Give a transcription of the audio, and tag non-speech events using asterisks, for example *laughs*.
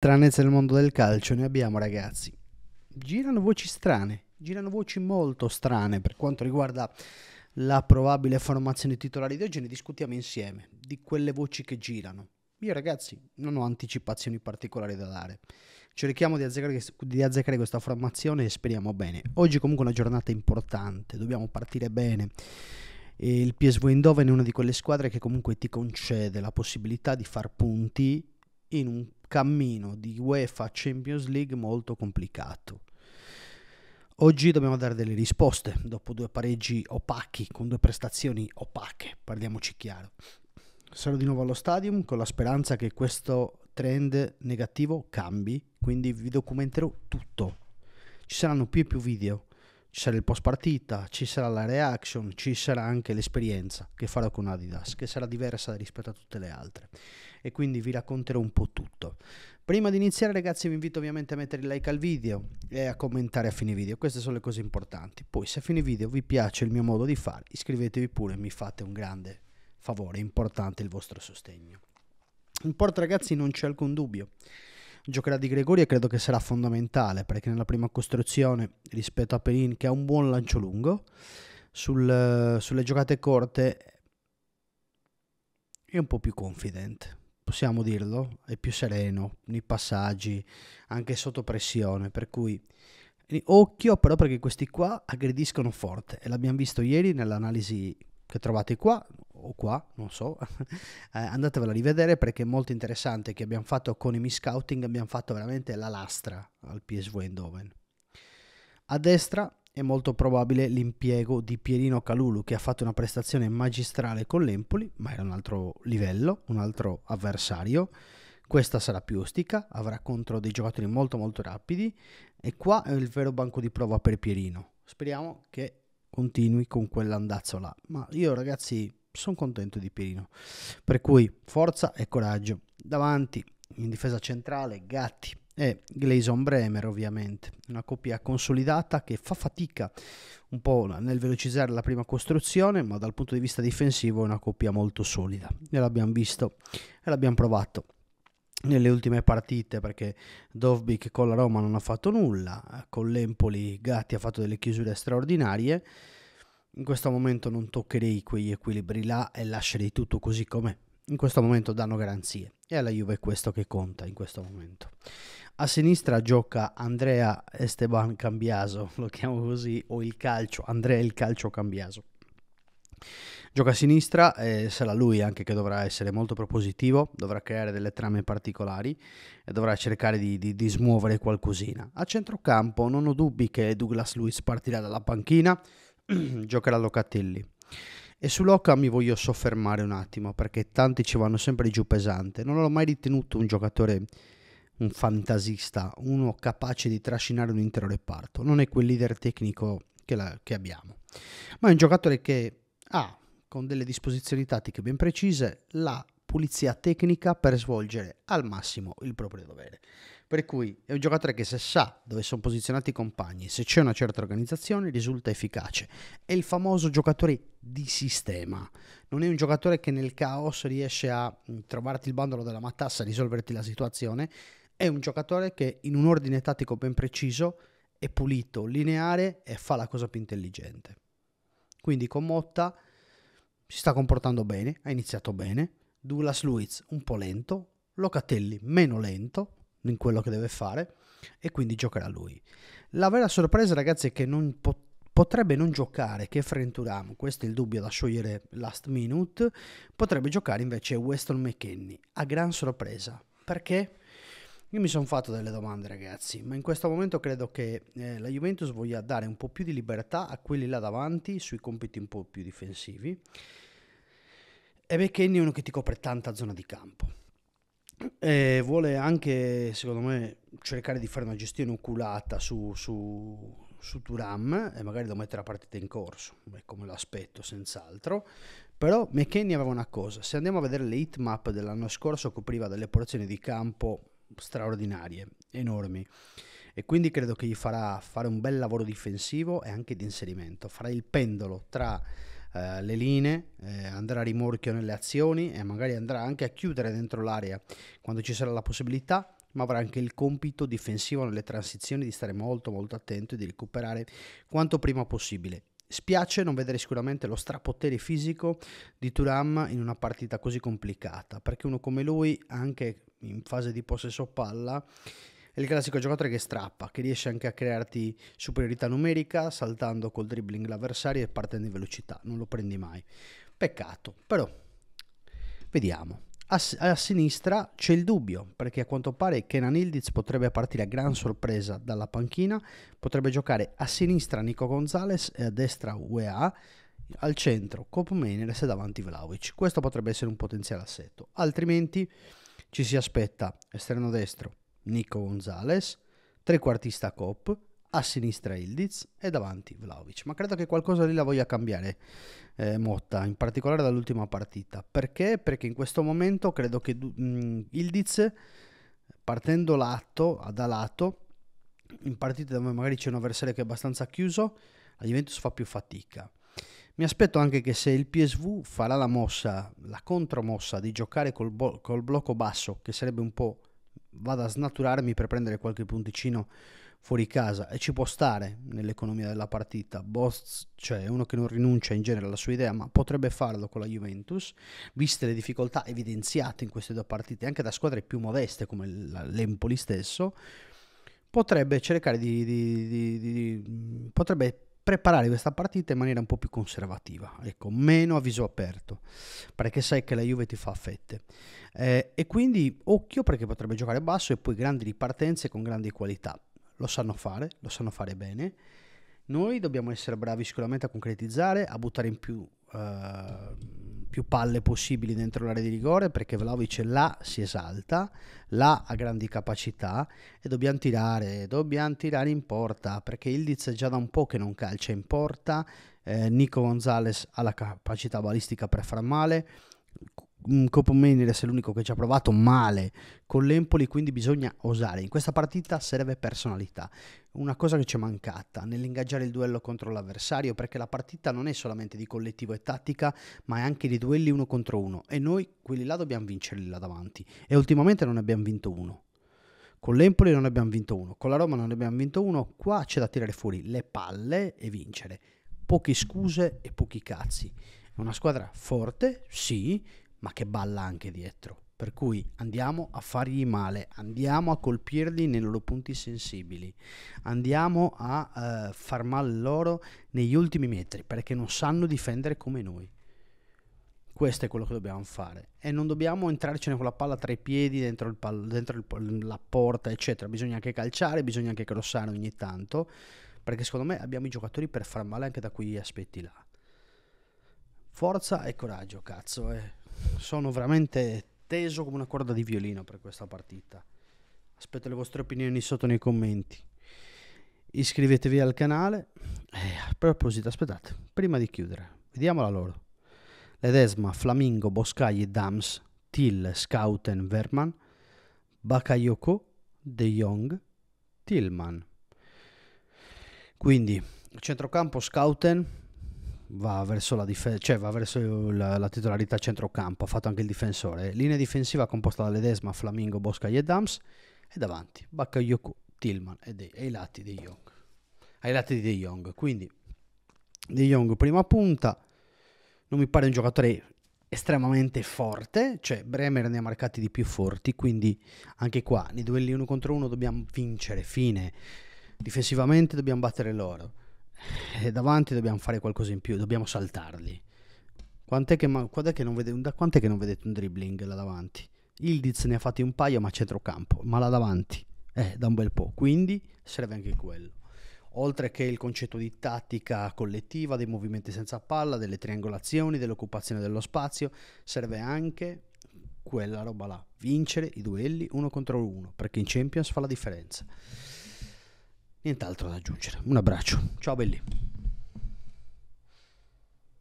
Stranezze nel mondo del calcio ne abbiamo ragazzi. Girano voci strane, girano voci molto strane per quanto riguarda la probabile formazione titolare di oggi, ne discutiamo insieme, di quelle voci che girano. Io ragazzi non ho anticipazioni particolari da dare, cerchiamo di azzeccare, di azzeccare questa formazione e speriamo bene. Oggi comunque è una giornata importante, dobbiamo partire bene. E il PSV Eindhoven è una di quelle squadre che comunque ti concede la possibilità di far punti in un cammino di UEFA Champions League molto complicato. Oggi dobbiamo dare delle risposte dopo due pareggi opachi, con due prestazioni opache, parliamoci chiaro. Sarò di nuovo allo stadium con la speranza che questo trend negativo cambi, quindi vi documenterò tutto. Ci saranno più e più video, sarà il post partita, ci sarà la reaction, ci sarà anche l'esperienza che farò con Adidas, che sarà diversa rispetto a tutte le altre. E quindi vi racconterò un po' tutto. Prima di iniziare ragazzi vi invito ovviamente a mettere il like al video e a commentare a fine video, queste sono le cose importanti. Poi se a fine video vi piace il mio modo di fare, iscrivetevi pure e mi fate un grande favore, è importante il vostro sostegno. In ragazzi non c'è alcun dubbio. Giocherà di Gregori e credo che sarà fondamentale perché nella prima costruzione rispetto a Perin che ha un buon lancio lungo, sul, sulle giocate corte è un po' più confident, possiamo dirlo, è più sereno nei passaggi, anche sotto pressione, per cui occhio però perché questi qua aggrediscono forte e l'abbiamo visto ieri nell'analisi che trovate qua, o qua, non so, *laughs* eh, andatevela a rivedere perché è molto interessante che abbiamo fatto con i Miscouting, abbiamo fatto veramente la lastra al PSV Eindhoven. A destra è molto probabile l'impiego di Pierino Calulu che ha fatto una prestazione magistrale con l'Empoli, ma era un altro livello, un altro avversario. Questa sarà più ostica, avrà contro dei giocatori molto molto rapidi e qua è il vero banco di prova per Pierino. Speriamo che continui con quell'andazzo là. Ma io ragazzi sono contento di Pirino. Per cui forza e coraggio. Davanti, in difesa centrale, Gatti e Gleison Bremer ovviamente, una coppia consolidata che fa fatica un po' nel velocizzare la prima costruzione, ma dal punto di vista difensivo è una coppia molto solida. E l'abbiamo visto e l'abbiamo provato nelle ultime partite perché Dovbik con la Roma non ha fatto nulla, con l'Empoli Gatti ha fatto delle chiusure straordinarie in questo momento non toccherei quegli equilibri là e lascerei tutto così com'è. In questo momento danno garanzie e alla Juve è questo che conta in questo momento. A sinistra gioca Andrea Esteban Cambiaso, *laughs* lo chiamo così, o il calcio, Andrea il calcio Cambiaso. Gioca a sinistra, e sarà lui anche che dovrà essere molto propositivo, dovrà creare delle trame particolari e dovrà cercare di, di, di smuovere qualcosina. A centrocampo non ho dubbi che Douglas Luiz partirà dalla panchina, *clears throat* giocherà Locatelli. E su Loca mi voglio soffermare un attimo perché tanti ci vanno sempre giù pesante. Non l'ho mai ritenuto un giocatore, un fantasista, uno capace di trascinare un intero reparto. Non è quel leader tecnico che, la, che abbiamo, ma è un giocatore che ha, con delle disposizioni tattiche ben precise, la pulizia tecnica per svolgere al massimo il proprio dovere. Per cui è un giocatore che se sa dove sono posizionati i compagni, se c'è una certa organizzazione, risulta efficace. È il famoso giocatore di sistema. Non è un giocatore che nel caos riesce a mm, trovarti il bandolo della matassa, risolverti la situazione. È un giocatore che in un ordine tattico ben preciso è pulito, lineare e fa la cosa più intelligente. Quindi con Motta si sta comportando bene, ha iniziato bene, Douglas Luiz un po' lento, Locatelli meno lento in quello che deve fare e quindi giocherà lui. La vera sorpresa ragazzi è che non pot- potrebbe non giocare che Frenturam, questo è il dubbio da sciogliere last minute, potrebbe giocare invece Weston McKenney, a gran sorpresa. Perché? Io mi sono fatto delle domande ragazzi, ma in questo momento credo che eh, la Juventus voglia dare un po' più di libertà a quelli là davanti sui compiti un po' più difensivi e McKenny è uno che ti copre tanta zona di campo. E vuole anche, secondo me, cercare di fare una gestione oculata su, su, su Turam e magari lo mettere a partita in corso, è come l'aspetto senz'altro. Però McKenny aveva una cosa, se andiamo a vedere le hit map dell'anno scorso copriva delle porzioni di campo straordinarie, enormi e quindi credo che gli farà fare un bel lavoro difensivo e anche di inserimento, farà il pendolo tra eh, le linee, eh, andrà a rimorchio nelle azioni e magari andrà anche a chiudere dentro l'area quando ci sarà la possibilità, ma avrà anche il compito difensivo nelle transizioni di stare molto molto attento e di recuperare quanto prima possibile. Spiace non vedere sicuramente lo strapotere fisico di Turam in una partita così complicata, perché uno come lui, anche in fase di possesso palla, è il classico giocatore che strappa, che riesce anche a crearti superiorità numerica saltando col dribbling l'avversario e partendo in velocità, non lo prendi mai. Peccato, però vediamo. A, a sinistra c'è il dubbio, perché a quanto pare Kenan Ildiz potrebbe partire a gran sorpresa dalla panchina, potrebbe giocare a sinistra Nico Gonzalez e a destra UEA, al centro Kopmeneres e davanti Vlaovic. Questo potrebbe essere un potenziale assetto, altrimenti ci si aspetta esterno destro Nico Gonzalez, trequartista Cop, a sinistra Ildiz e davanti Vlaovic. Ma credo che qualcosa lì la voglia cambiare eh, Motta, in particolare dall'ultima partita. Perché? Perché in questo momento credo che mh, mm, Ildiz, partendo lato, da lato, in partite dove magari c'è un avversario che è abbastanza chiuso, la Juventus fa più fatica. Mi aspetto anche che se il PSV farà la mossa, la contromossa di giocare col, bo- col blocco basso, che sarebbe un po' vado a snaturarmi per prendere qualche punticino fuori casa e ci può stare nell'economia della partita. Boss, cioè, uno che non rinuncia in genere alla sua idea, ma potrebbe farlo con la Juventus, viste le difficoltà evidenziate in queste due partite, anche da squadre più modeste come l'Empoli stesso, potrebbe cercare di, di, di, di potrebbe preparare questa partita in maniera un po' più conservativa, ecco, meno a viso aperto, perché sai che la Juve ti fa fette. Eh, e quindi occhio perché potrebbe giocare basso e poi grandi ripartenze con grandi qualità. Lo sanno fare, lo sanno fare bene. Noi dobbiamo essere bravi sicuramente a concretizzare, a buttare in più... Eh, più palle possibili dentro l'area di rigore perché Vlaovic là si esalta, là ha grandi capacità e dobbiamo tirare, dobbiamo tirare in porta perché Ildiz è già da un po' che non calcia in porta, eh, Nico Gonzalez ha la capacità balistica per far male, Copo mm, Menires è l'unico che ci ha provato male con l'Empoli quindi bisogna osare, in questa partita serve personalità, una cosa che ci è mancata nell'ingaggiare il duello contro l'avversario, perché la partita non è solamente di collettivo e tattica, ma è anche di duelli uno contro uno e noi quelli là dobbiamo vincerli là davanti e ultimamente non ne abbiamo vinto uno. Con l'Empoli non ne abbiamo vinto uno, con la Roma non ne abbiamo vinto uno, qua c'è da tirare fuori le palle e vincere. Poche scuse e pochi cazzi. È una squadra forte, sì, ma che balla anche dietro. Per cui andiamo a fargli male, andiamo a colpirli nei loro punti sensibili, andiamo a eh, far male loro negli ultimi metri perché non sanno difendere come noi. Questo è quello che dobbiamo fare e non dobbiamo entrarcene con la palla tra i piedi dentro, pal- dentro il, la porta, eccetera. Bisogna anche calciare, bisogna anche crossare ogni tanto perché secondo me abbiamo i giocatori per far male anche da quegli aspetti là. Forza e coraggio, cazzo. Eh. Sono veramente teso come una corda di violino per questa partita. Aspetto le vostre opinioni sotto nei commenti. Iscrivetevi al canale. Eh, a proposito, aspettate, prima di chiudere, vediamola loro. Ledesma, Flamingo, Boscagli, Dams, Till, Scouten, Verman, Bakayoko, De Jong, Tillman. Quindi, centrocampo Scouten, va verso, la, dife- cioè va verso la, la, titolarità centrocampo, ha fatto anche il difensore. Linea difensiva composta da Ledesma, Flamingo, Bosca e Dams e davanti Bakayoko, Tillman e, De- e ai lati di Young. Ai ah, lati di De Jong, quindi De Jong prima punta, non mi pare un giocatore estremamente forte, cioè Bremer ne ha marcati di più forti, quindi anche qua nei duelli uno contro uno dobbiamo vincere, fine. Difensivamente dobbiamo battere loro davanti dobbiamo fare qualcosa in più, dobbiamo saltarli. Quant'è che, ma, quant'è che vede, da quant'è che non vedete un dribbling là davanti? Ildiz ne ha fatti un paio ma a centrocampo, ma là davanti, eh, da un bel po'. Quindi serve anche quello. Oltre che il concetto di tattica collettiva, dei movimenti senza palla, delle triangolazioni, dell'occupazione dello spazio, serve anche quella roba là. Vincere i duelli uno contro uno, perché in Champions fa la differenza. Nient'altro da aggiungere. Un abbraccio. Ciao belli.